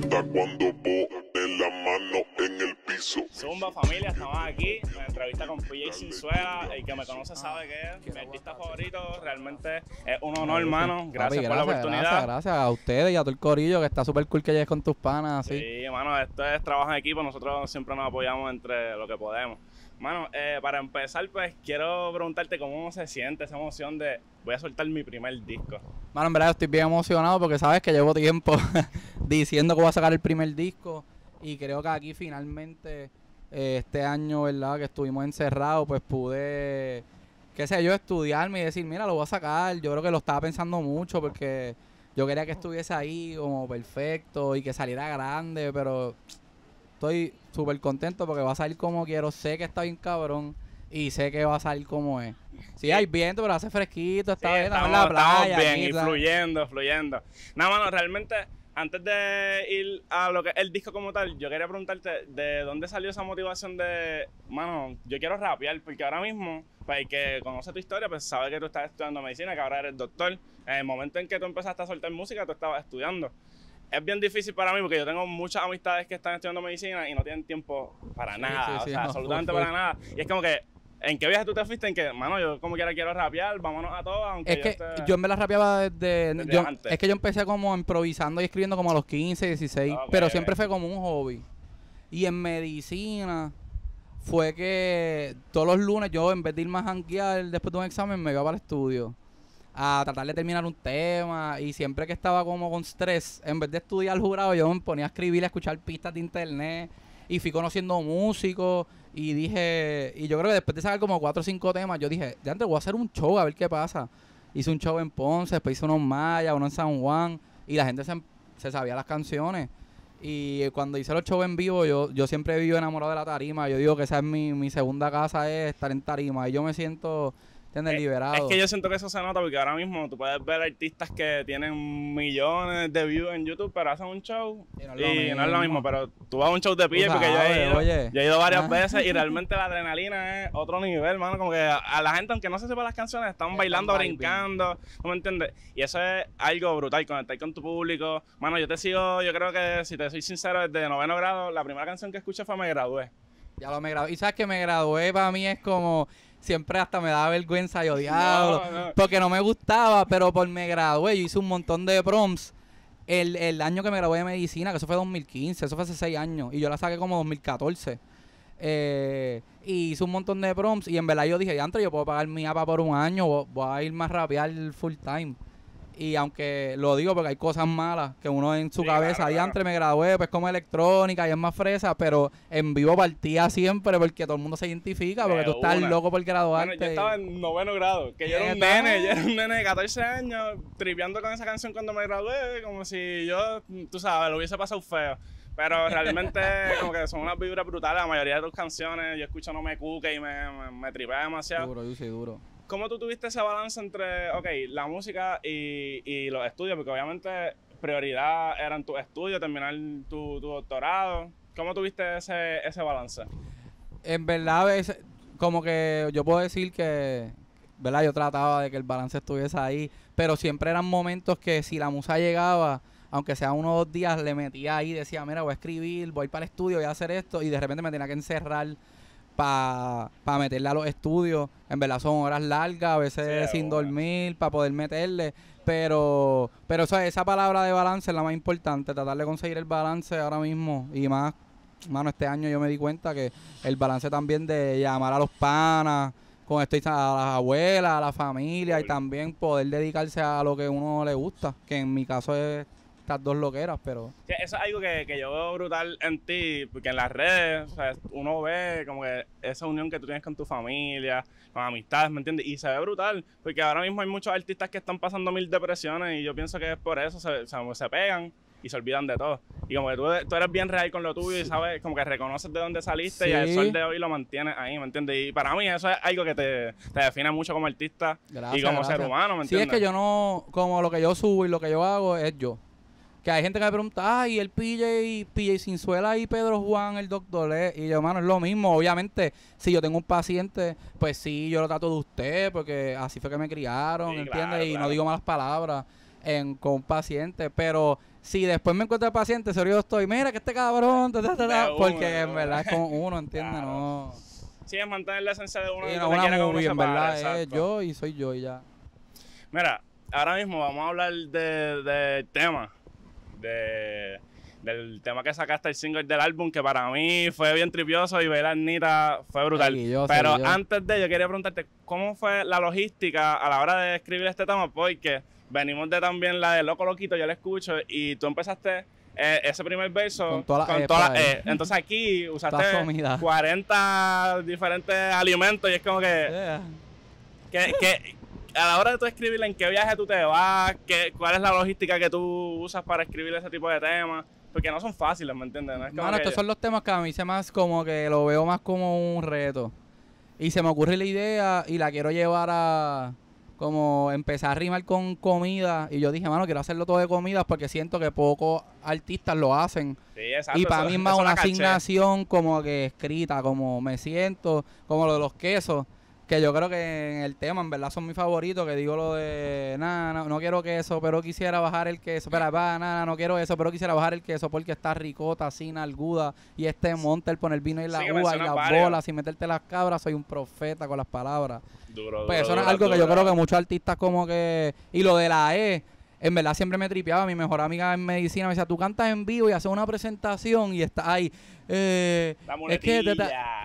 cuenta cuando pones la mano en el piso. Zumba familia, estamos aquí en entrevista con PJ Sinzuela. El que me conoce sabe que es mi artista favorito. Realmente es un honor, hermano. Gracias, por la oportunidad. Gracias, a ustedes y a todo el corillo que está súper cool que llegues con tus panas. Sí, hermano, esto es trabajo en equipo. Nosotros siempre nos apoyamos entre lo que podemos. Mano, eh, para empezar, pues quiero preguntarte cómo se siente esa emoción de voy a soltar mi primer disco. Mano, en verdad estoy bien emocionado porque sabes que llevo tiempo diciendo que voy a sacar el primer disco y creo que aquí finalmente eh, este año, ¿verdad? Que estuvimos encerrados, pues pude, qué sé yo, estudiarme y decir, mira, lo voy a sacar. Yo creo que lo estaba pensando mucho porque yo quería que estuviese ahí como perfecto y que saliera grande, pero estoy súper contento porque va a salir como quiero. Sé que está bien cabrón y sé que va a salir como es. Sí, hay viento, pero hace fresquito, está bien, estamos, la playa. bien, y fluyendo, fluyendo. Nada, mano, realmente, antes de ir a lo que el disco como tal, yo quería preguntarte de dónde salió esa motivación de, mano, yo quiero rapear, porque ahora mismo, para pues, el que conoce tu historia, pues sabe que tú estás estudiando medicina, que ahora eres doctor. En el momento en que tú empezaste a soltar música, tú estabas estudiando es bien difícil para mí porque yo tengo muchas amistades que están estudiando medicina y no tienen tiempo para nada, absolutamente para nada. Y es como que, ¿en qué viaje tú te fuiste? En que, mano, yo como quiera quiero rapear, vámonos a todos, Aunque es yo que yo me la rapeaba desde, Es que yo empecé como improvisando y escribiendo como a los 15, 16, pero siempre fue como un hobby. Y en medicina fue que todos los lunes yo en vez de ir más a janguear después de un examen me iba para el estudio a tratar de terminar un tema y siempre que estaba como con estrés, en vez de estudiar jurado, yo me ponía a escribir, a escuchar pistas de internet y fui conociendo músicos y dije, y yo creo que después de sacar como cuatro o cinco temas, yo dije, De antes voy a hacer un show a ver qué pasa. Hice un show en Ponce, después hice uno en Maya, uno en San Juan y la gente se, sabía las canciones. Y cuando hice los shows en vivo, yo, yo siempre vivo enamorado de la tarima. Yo digo que esa es mi, mi segunda casa, es estar en tarima. Y yo me siento eh, es, que yo siento que eso se nota porque ahora mismo tú puedes ver artistas que tienen millones de views en YouTube, pero hacen un show y no es lo, mismo. Pero tú vas a un show de pie porque yo he, ido, varias ah. veces y realmente la adrenalina es otro nivel, mano, Como que a la gente, aunque no se sepa las canciones, están, bailando, brincando. ¿No me entiendes? Y eso es algo brutal, conectar con tu público. Mano, yo te sigo, yo creo que si te soy sincero, desde noveno grado, la primera canción que escuché fue Me Gradué. Ya lo me gradué. Y sabes que me gradué para mí es como siempre hasta me daba vergüenza y odiaba, porque no me gustaba, pero por me gradué, yo hice un montón de proms. El, año que me gradué de medicina, que eso fue 2015, eso fue hace seis años, y yo la saqué como 2014. Eh, y hice un montón de proms, y en verdad yo dije, antes yo puedo pagar mi APA por un año, voy, a ir más rápido full time. Y aunque lo digo porque hay cosas malas que uno en su cabeza, ahí antes me gradué, pues como electrónica y es más fresa, pero en vivo partía siempre porque todo el mundo se identifica, porque tú estás loco por graduarte. yo estaba en noveno grado, que yo era un nene, yo era un nene de 14 años, tripeando con esa canción cuando me gradué, como si yo, tú sabes, lo hubiese pasado feo. Pero realmente como que son unas vibras brutales. La mayoría de tus canciones, yo escucho No Me Cuque y me, me, demasiado. Duro, yo soy duro. ¿Cómo tú tuviste ese balance entre, ok, la música y, los estudios? Porque obviamente prioridad eran tus estudios, terminar tu, doctorado. ¿Cómo tuviste ese, balance? En verdad, como que yo puedo decir que, ¿verdad? Yo trataba de que el balance estuviese ahí, pero siempre eran momentos que si la musa llegaba, aunque sea unos dos días, le metía ahí, decía, mira, voy a escribir, voy para el estudio, voy a hacer esto, y de repente me tenía que encerrar para meterle a los estudios. En verdad son horas largas, a veces sin dormir, para poder meterle. Pero, pero esa palabra de balance es la más importante, tratar de conseguir el balance ahora mismo y más. Mano, este año yo me di cuenta que el balance también de llamar a los panas, con esto a las abuelas, a la familia y también poder dedicarse a lo que uno le gusta, que en mi caso es estas dos loqueras, pero... eso es algo que, yo veo brutal en ti, porque en las redes uno ve como que esa unión que tú tienes con tu familia, con amistades, ¿me entiendes? Y se ve brutal, porque ahora mismo hay muchos artistas que están pasando mil depresiones y yo pienso que es por eso, se, se, pegan y se olvidan de todo. Y como que tú, eres bien real con lo tuyo y sabes, como que reconoces de dónde saliste y el sol de hoy lo mantienes ahí, ¿me entiendes? Y para mí eso es algo que te, define mucho como artista y como ser humano, ¿me entiendes? Sí, es que yo no, como lo que yo subo y lo que yo hago es yo. Que hay gente que me pregunta, ah, y el PJ, y PJ Sinzuela y Pedro Juan, el doctor, eh". y yo, hermano es lo mismo. Obviamente, si yo tengo un paciente, pues sí, yo lo trato de usted, porque así fue que me criaron, entiende ¿entiendes? y no digo malas palabras en, con un paciente, pero si después me encuentro el paciente, serio yo estoy, mira que este cabrón, porque en verdad es con uno, ¿entiendes? Sí, es mantener la esencia de uno. y no, en verdad, es yo y soy yo y ya. Mira, ahora mismo vamos a hablar del de tema de, del tema que sacaste, el single del álbum, que para mí fue bien tripioso y ver a fue brutal. Pero antes de ello, quería preguntarte, ¿cómo fue la logística a la hora de escribir este tema? Porque venimos de también la de Loco Loquito, yo la escucho, y tú empezaste eh, ese primer verso con todas e, e. Entonces aquí usaste 40 diferentes alimentos y es como que... que a la hora de tú escribirle ¿en qué viaje tú te vas? ¿Qué, ¿Cuál es la logística que tú usas para escribir ese tipo de temas? Porque no son fáciles, ¿me entiendes? No es estos son los temas que a mí se más como que lo veo más como un reto. Y se me ocurre la idea y la quiero llevar a como empezar a rimar con comida y yo dije, mano, quiero hacerlo todo de comida porque siento que pocos artistas lo hacen. Sí, exacto, y para mí es más una asignación como que escrita, como me siento, como lo de los quesos que yo creo que en el tema, en verdad, son mis favoritos, que digo lo de, nada, no, no, quiero queso, pero quisiera bajar el queso, pero nada, no quiero eso, pero quisiera bajar el queso porque está ricota, sin alguda, y este monte, el poner vino y la uva y las bolas, y meterte las cabras, soy un profeta con las palabras. Duro, pues eso es algo que yo creo que muchos artistas como que, y lo de la E, en verdad siempre me tripeaba. Mi mejor amiga en medicina me decía, tú cantas en vivo y haces una presentación y está ahí. Eh, es que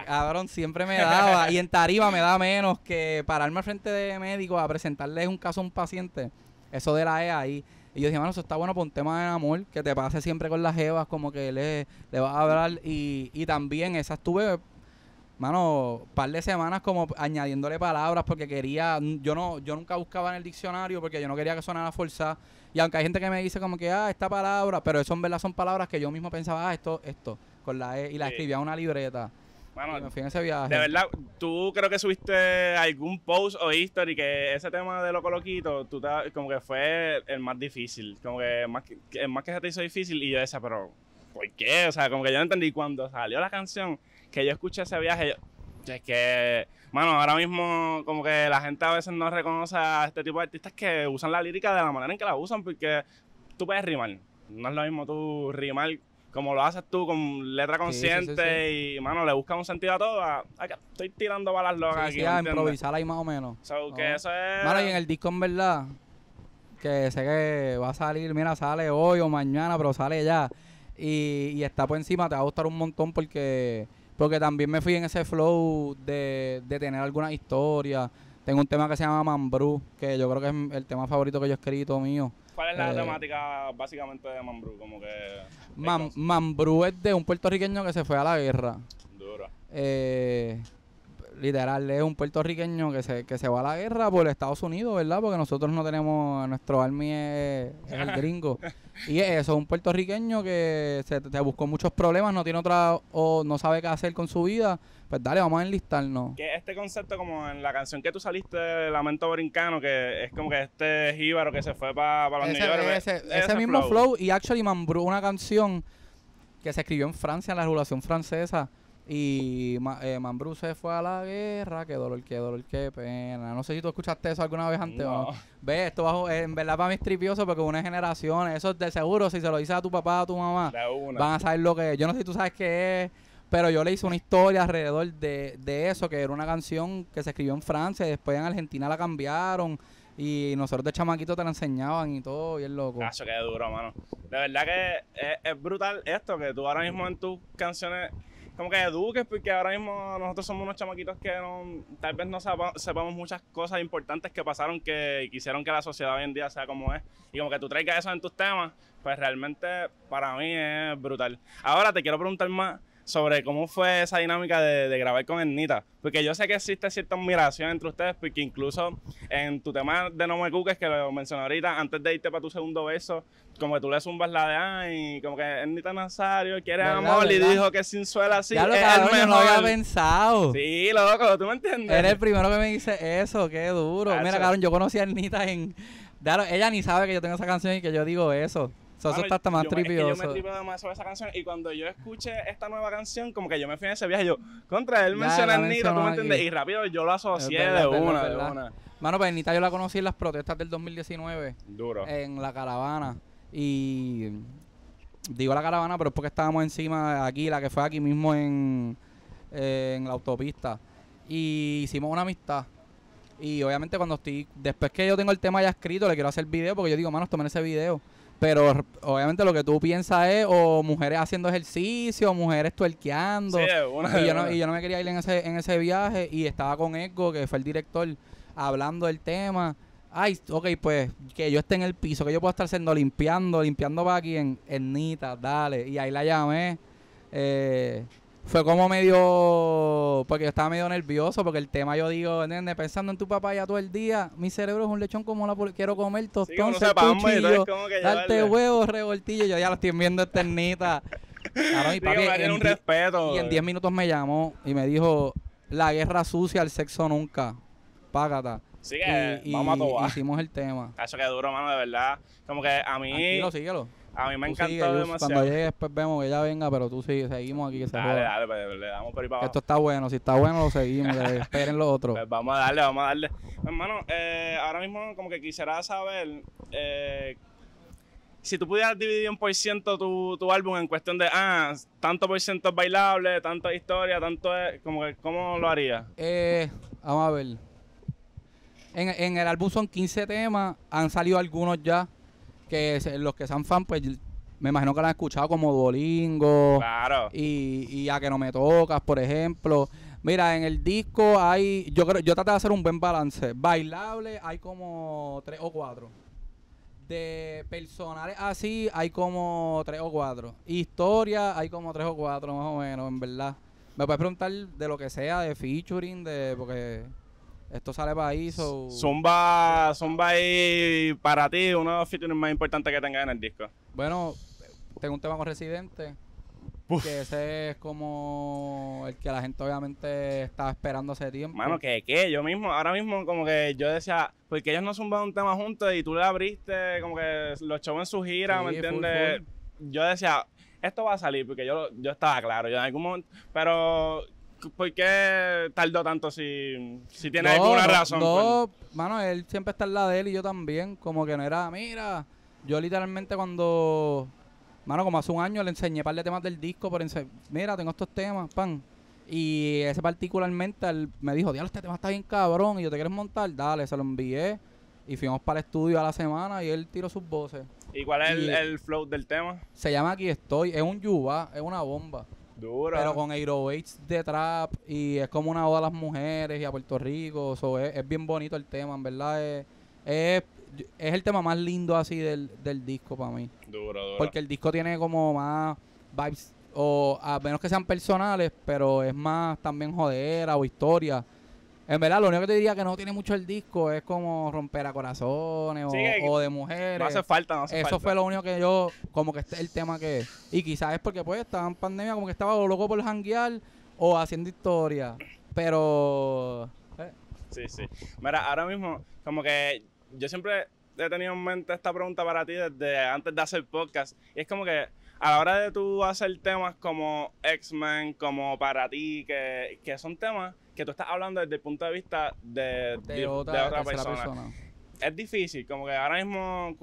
cabrón, siempre me daba. y en tarifa me da menos que pararme al frente de médicos a presentarles un caso a un paciente. Eso de la E ahí. Y yo dije, hermano eso está bueno por un tema de amor, que te pase siempre con las evas como que le, le vas a hablar. Y, y también esa estuve mano, par de semanas como añadiéndole palabras porque quería, yo no, yo nunca buscaba en el diccionario porque yo no quería que sonara forzada. Y aunque hay gente que me dice como que, ah, esta palabra, pero eso en verdad son palabras que yo mismo pensaba, ah, esto, esto, con la E, y la escribía en una libreta. Bueno, viaje. De verdad, tú creo que subiste algún post o history que ese tema de Loco Loquito, tú como que fue el más difícil, como que, más el más que se te hizo difícil y yo decía, pero, ¿por qué? O sea, como que yo no entendí cuando salió la canción que yo escuché ese viaje, es que, mano, ahora mismo como que la gente a veces no reconoce a este tipo de artistas que usan la lírica de la manera en que la usan, porque tú puedes rimar. No es lo mismo tú rimar como lo haces tú con letra consciente y, mano, le buscas un sentido a todo. estoy tirando balas locas aquí. a improvisar ahí más o menos. Oh. Mano, y en el disco, en verdad, que sé que va a salir, mira, sale hoy o mañana, pero sale ya. y está por encima, te va a gustar un montón porque que también me fui en ese flow de, tener alguna historia. Tengo un tema que se llama Mambrú, que yo creo que es el tema favorito que yo he escrito mío. ¿Cuál es la eh, temática básicamente de Mambrú? Como que, Mambrú es de un puertorriqueño que se fue a la guerra. Dura. Eh, literal, es un puertorriqueño que se, que se va a la guerra por Estados Unidos, ¿verdad? Porque nosotros no tenemos, nuestro army es, el gringo. y es un puertorriqueño que se, buscó muchos problemas, no tiene otra, o no sabe qué hacer con su vida. Pues dale, vamos a enlistarnos. Que este concepto, como en la canción que tú saliste, Lamento Brincano, que es como que este jíbaro que se fue para los ese, ese, mismo flow. y actually Mambrú, una canción que se escribió en Francia, en la regulación francesa y eh, se fue a la guerra, qué dolor, qué dolor, qué pena. No sé si tú escuchaste eso alguna vez antes. Ve, esto bajo, en verdad para mí es tripioso porque una generación, eso de seguro, si se lo dice a tu papá a tu mamá, van a saber lo que es. Yo no sé si tú sabes qué es, pero yo le hice una historia alrededor de, de eso, que era una canción que se escribió en Francia y después en Argentina la cambiaron. Y nosotros de chamaquito te la enseñaban y todo, y es loco. eso que duro, mano. De verdad que es brutal esto, que tú ahora mismo en tus canciones como que eduques, porque ahora mismo nosotros somos unos chamaquitos que no, tal vez no sabemos sepamos muchas cosas importantes que pasaron que, quisieron que la sociedad hoy en día sea como es. Y como que tú traigas eso en tus temas, pues realmente para mí es brutal. Ahora te quiero preguntar más sobre cómo fue esa dinámica de, de grabar con Ernita. Porque yo sé que existe cierta admiración entre ustedes, porque incluso en tu tema de No Me Cuques, que lo mencioné ahorita, antes de irte para tu segundo beso, como que tú le zumbas la de ay, como que Ernita Nazario, quiere amor y dijo que sin suela así. Ya lo el mejor. no había pensado. Sí, loco, tú me entiendes. era el primero que me dice eso, qué duro. Mira, cabrón, yo conocí a Ernita en. ella ni sabe que yo tengo esa canción y que yo digo eso. eso está hasta más tripioso. Es que yo me más sobre esa canción y cuando yo escuché esta nueva canción, como que yo me fui en ese viaje y yo, contra él menciona a Ernita tú me entiendes, y rápido yo lo asocié de una, de una. Mano, pero pues Ernita yo la conocí en las protestas del 2019. Duro. En la caravana. Y digo la caravana, pero es porque estábamos encima aquí, la que fue aquí mismo eh, en, la autopista. Y hicimos una amistad. Y obviamente cuando estoy, después que yo tengo el tema ya escrito, le quiero hacer el video porque yo digo, manos, tomen ese video. Pero obviamente lo que tú piensas es o mujeres haciendo ejercicio, o mujeres tuerqueando. Sí, y, yo no, y, yo no, me quería ir en ese, en ese viaje y estaba con Eco, que fue el director, hablando del tema ay, ok, pues que yo esté en el piso, que yo pueda estar siendo limpiando, limpiando para aquí en, Nita, dale. Y ahí la llamé. Eh, fue como medio, porque yo estaba medio nervioso, porque el tema yo digo, nene, pensando en tu papá ya todo el día, mi cerebro es un lechón como la quiero comer tostón, sí, cuchillo, darte huevos, revoltillo, yo ya lo estoy viendo eternita. Claro, mi papi, en un respeto. Y en 10 minutos me llamó y me dijo, la guerra sucia, el sexo nunca, págata. Así que vamos a tobar. Hicimos el tema. Eso que duro, mano, de verdad. Como que a mí. síguelo. A mí me encantó sigue, demasiado. Cuando llegue, después vemos que ella venga, pero tú sigue, seguimos aquí. dale, dale, dale, pues, le damos por ahí para abajo. Esto está bueno, si está bueno, lo seguimos, esperen los otros. Pues vamos a darle, vamos a darle. Hermano, eh, ahora mismo, como que quisiera saber. Eh, si tú pudieras dividir un por ciento tu, tu álbum en cuestión de, ah, tanto por ciento es bailable, tanto historia, tanto es, como que, ¿cómo lo harías? Eh, vamos a ver en, el álbum son 15 temas, han salido algunos ya, que los que sean fan, pues me imagino que lo han escuchado como Dolingo Claro. y, y A que no me tocas, por ejemplo. Mira, en el disco hay, yo creo, yo traté de hacer un buen balance. Bailable hay como tres o cuatro. De personales así hay como tres o cuatro. Historia hay como tres o cuatro más o menos, en verdad. Me puedes preguntar de lo que sea, de featuring, de porque esto sale para ahí. So... Zumba, Zumba para ti uno de los features más importantes que tengas en el disco. Bueno, tengo un tema con Residente. Que ese es como el que la gente obviamente estaba esperando hace tiempo. Mano, que qué, yo mismo, ahora mismo como que yo decía, porque ellos no zumban un tema juntos y tú le abriste, como que lo echó en su gira, ¿me entiendes? Yo decía, esto va a salir, porque yo, yo estaba claro, yo en algún momento, pero por qué tardó tanto si, si tiene alguna razón? No, pues, mano, él siempre está en la de él y yo también. Como que no era, mira, yo literalmente cuando, mano, como hace un año le enseñé un par de temas del disco, por mira, tengo estos temas, pan. Y ese particularmente él me dijo, diablo, este tema está bien cabrón y yo te quiero montar, dale, se lo envié. Y fuimos para el estudio a la semana y él tiró sus voces. ¿Y cuál es el, el flow del tema? Se llama Aquí estoy, es un yuba, es una bomba. Pero con 808 de trap y es como una oda a las mujeres y a Puerto Rico. es, bien bonito el tema, en verdad. Es, el tema más lindo así del, del disco para mí. Porque el disco tiene como más vibes, o a menos que sean personales, pero es más también jodera o historia. En verdad, lo único que te diría que no tiene mucho el disco es como romper a corazones o, de mujeres. No hace falta, no hace Eso fue lo único que yo, como que este el tema que. Y quizás es porque, pues, estaba en pandemia, como que estaba loco por janguear o haciendo historia. Pero. Eh. Sí, sí. Mira, ahora mismo, como que yo siempre he tenido en mente esta pregunta para ti desde antes de hacer podcast. Y es como que a la hora de tú hacer temas como X-Men, como para ti, que, que son temas que tú estás hablando desde el punto de vista de, otra, persona. Es difícil, como que ahora mismo,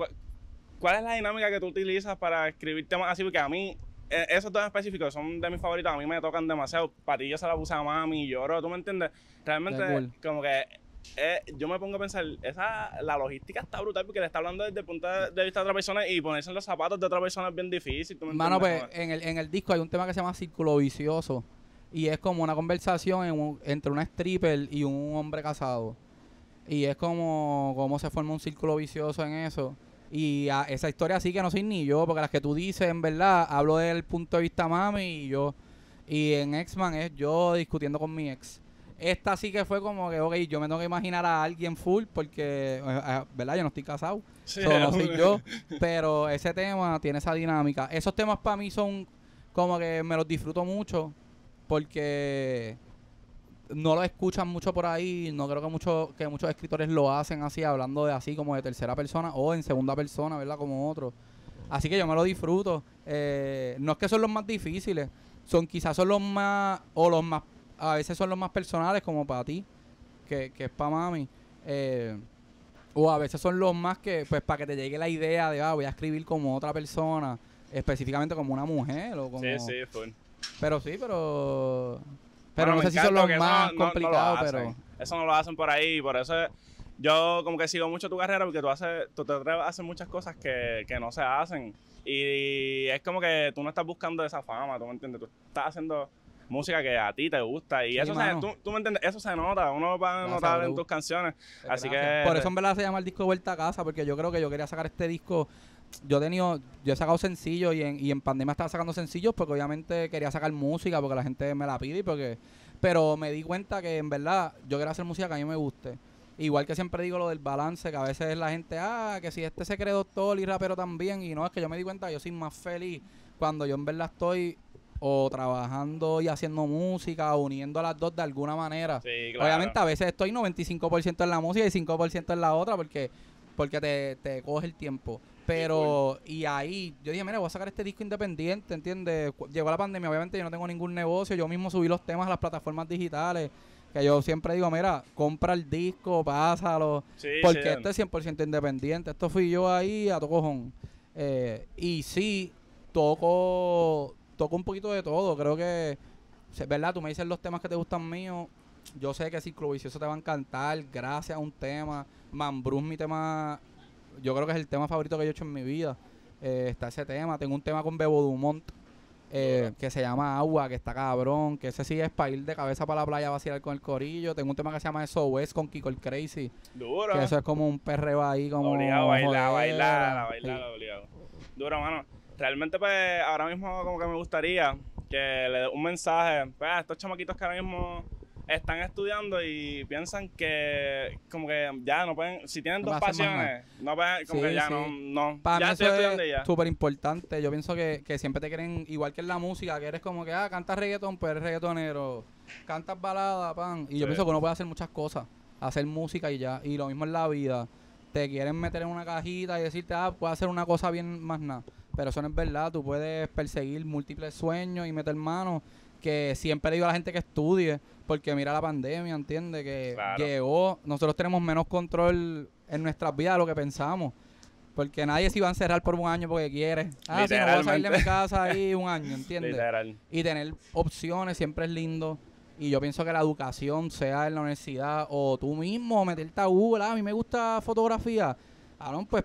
¿cuál, es la dinámica que tú utilizas para escribir temas así? Porque a mí, e, esos dos específicos son de mis favoritos, a mí me tocan demasiado. yo se la puse a mami, lloro, ¿tú me entiendes? Realmente, como que eh, yo me pongo a pensar, esa, la logística está brutal porque le está hablando desde el punto de vista de otra persona y ponerse en los zapatos de otra persona es bien difícil. ¿tú me Mano, pues en el, en el disco hay un tema que se llama Círculo Vicioso. Y es como una conversación entre una stripper y un hombre casado. Y es como, cómo se forma un círculo vicioso en eso. Y esa historia sí que no soy ni yo, porque las que tú dices, en verdad, hablo del punto de vista mami y yo. Y en X-Man es yo discutiendo con mi ex. Esta sí que fue como que, ok, yo me tengo que imaginar a alguien full porque, eh, eh, ¿verdad? Yo no estoy casado. yo. Pero ese tema tiene esa dinámica. Esos temas para mí son como que me los disfruto mucho porque no lo escuchan mucho por ahí, no creo que, mucho, que muchos escritores lo hacen así, hablando de así como de tercera persona o en segunda persona, ¿verdad? Como otro. Así que yo me lo disfruto. Eh, no es que son los más difíciles, son quizás son los más, o los más, a veces son los más personales como para ti, que, que es para mami. Eh, o a veces son los más que, pues para que te llegue la idea de, ah, voy a escribir como otra persona, específicamente como una mujer o como... Sí, sí, fue. Pero sí, pero. Pero no sé si son los más complicados, pero. Eso no lo hacen por ahí, por eso yo como que sigo mucho tu carrera porque tú, haces, tú te atreves a hacer muchas cosas que, no se hacen. Y, es como que tú no estás buscando esa fama, ¿tú me entiendes? Tú estás haciendo música que a ti te gusta y eso se, tú, me entiendes eso se nota uno lo va a notar en tus canciones así que por eso en verdad se llama el disco vuelta a casa porque yo creo que yo quería sacar este disco yo he tenido, yo he sacado sencillos y en, y en pandemia estaba sacando sencillos porque obviamente quería sacar música porque la gente me la pide y porque, pero me di cuenta que en verdad yo quiero hacer música que a mí me guste. Igual que siempre digo lo del balance, que a veces la gente, ah, que si este se cree doctor y rapero también, y no, es que yo me di cuenta yo soy más feliz cuando yo en verdad estoy o trabajando y haciendo música, o uniendo las dos de alguna manera. Obviamente a veces estoy 95% en la música y 5% en la otra, porque porque te, te coge el tiempo. Pero, y ahí, yo dije, mira, voy a sacar este disco independiente, ¿entiendes? Llegó la pandemia, obviamente yo no tengo ningún negocio, yo mismo subí los temas a las plataformas digitales, que yo siempre digo, mira, compra el disco, pásalo, porque este es 100% independiente, esto fui yo ahí a tu cojón. Eh, y sí, toco, toco un poquito de todo, creo que, ¿verdad? Tú me dices los temas que te gustan míos, yo sé que Ciclo Vicioso te va a encantar, gracias a un tema. Mambrú mi tema, yo creo que es el tema favorito que yo he hecho en mi vida. Eh, está ese tema. Tengo un tema con Bebo Dumont eh, que se llama Agua, que está cabrón, que ese sí es para ir de cabeza para la playa a vacilar con el corillo. Tengo un tema que se llama Eso con Kiko el Crazy. Duro. Que eso es como un perreo ahí, como. Obligado, bailar, bailar, bailar, Duro, mano. Realmente, pues, ahora mismo como que me gustaría que le dé un mensaje pues, estos chamaquitos que ahora mismo están estudiando y piensan que como que ya no pueden, si tienen dos pasiones, no pueden, como que ya no, no. Para ya mí es súper importante. Yo pienso que, siempre te creen, igual que en la música, que eres como que, ah, cantas reggaetón, pues eres reggaetonero. Cantas balada, pan. Y yo pienso que uno puede hacer muchas cosas. Hacer música y ya. Y lo mismo en la vida. Te quieren meter en una cajita y decirte, ah, puedes hacer una cosa bien más nada. Pero eso no es verdad. Tú puedes perseguir múltiples sueños y meter manos que siempre digo a la gente que estudie, porque mira la pandemia, entiende Que llegó, nosotros tenemos menos control en nuestras vidas de lo que pensamos. Porque nadie se iba a encerrar por un año porque quiere. Ah, si no voy a salir de mi casa ahí un año, ¿entiendes? Y tener opciones siempre es lindo. Y yo pienso que la educación, sea en la universidad o tú mismo, meterte a Google, ah, a mí me gusta fotografía. Aaron, pues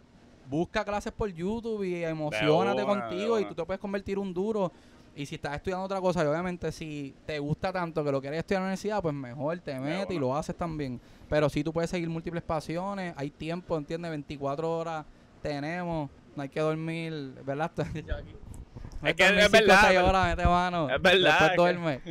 busca clases por YouTube y emocionate contigo y tú te puedes convertir un duro. Y si estás estudiando otra cosa, y obviamente si te gusta tanto que lo quieres estudiar en la universidad, pues mejor te metes y lo haces también. Pero si tú puedes seguir múltiples pasiones, hay tiempo, ¿entiendes? 24 horas tenemos, no hay que dormir, ¿verdad? es que es verdad. es verdad. Duerme.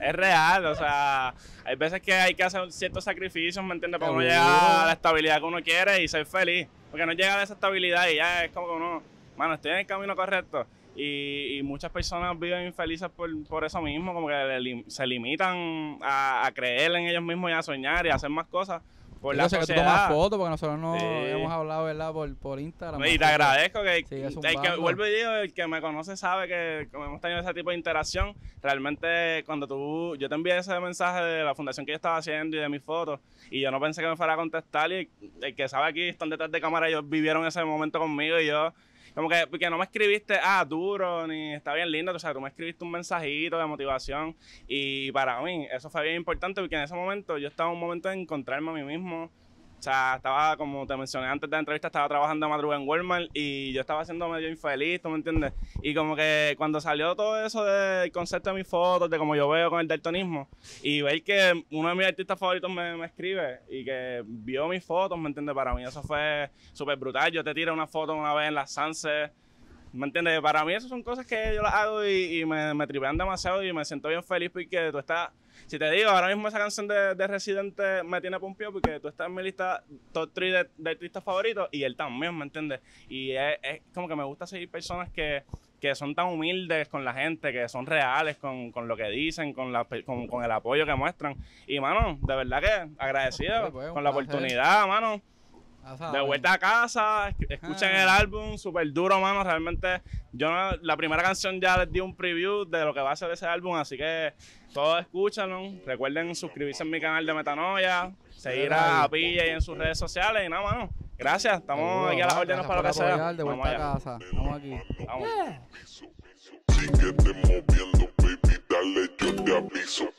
Es real, o sea, hay veces que hay que hacer ciertos sacrificios, ¿me entiendes? Para uno llegar a la estabilidad que uno quiere y ser feliz porque no llega a esa estabilidad y ya es como que uno, mano, estoy en el camino correcto. Y, muchas personas viven infelices por, eso mismo, como que se limitan a creer en ellos mismos y a soñar y a hacer más cosas por la que tú tomas fotos porque nosotros no hemos hablado, ¿verdad? Por, por Instagram. Y te agradezco que, el que el que me conoce sabe que como hemos tenido ese tipo de interacción. Realmente cuando tú, yo te envié ese mensaje de la fundación que yo estaba haciendo y de mis fotos y yo no pensé que me fuera a contestar y que sabe aquí están detrás de cámara, ellos vivieron ese momento conmigo y yo como que porque no me escribiste, ah, duro, ni está bien lindo, o sea, tú me escribiste un mensajito de motivación y para mí eso fue bien importante porque en ese momento yo estaba en un momento de encontrarme a mí mismo, o sea, estaba, como te mencioné antes de la entrevista, estaba trabajando a madrugada en Walmart y yo estaba siendo medio infeliz, ¿tú me entiendes? Y como que cuando salió todo eso del concepto de mis fotos, de cómo yo veo con el daltonismo, y veis que uno de mis artistas favoritos me, escribe y que vio mis fotos, ¿me entiendes? Para mí eso fue súper brutal. Yo te tiré una foto una vez en las Sunset, ¿Me entiendes? Para mí esas son cosas que yo las hago y, me, me tripean demasiado y me siento bien feliz porque tú estás si te digo, ahora mismo esa canción de, de Residente me tiene pompio porque tú estás en mi lista top 3 de, de artistas favoritos y él también, ¿me entiendes? Y es, como que me gusta seguir personas que, que son tan humildes con la gente, que son reales con, con lo que dicen, con, la, con, con, el apoyo que muestran. Y, mano, de verdad que agradecido pues, con la oportunidad, mano. De vuelta a casa, escuchen ah. el álbum, súper duro, mano. Realmente, yo la primera canción ya les di un preview de lo que va a ser ese álbum, así que todos escúchenlo Recuerden suscribirse a mi canal de Metanoia, seguir a Pilla y en sus redes sociales. Y nada, más Gracias, estamos aquí a las órdenes para lo que sea. De vuelta a casa. Estamos aquí.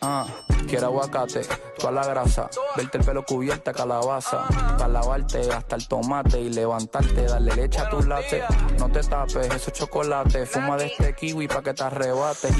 Ah, quiero aguacate, toda la grasa, verte el pelo cubierta, calabaza, para lavarte hasta el tomate y levantarte, darle leche a tu late. No te tapes, eso chocolates, chocolate, fuma de este kiwi pa' que te arrebate.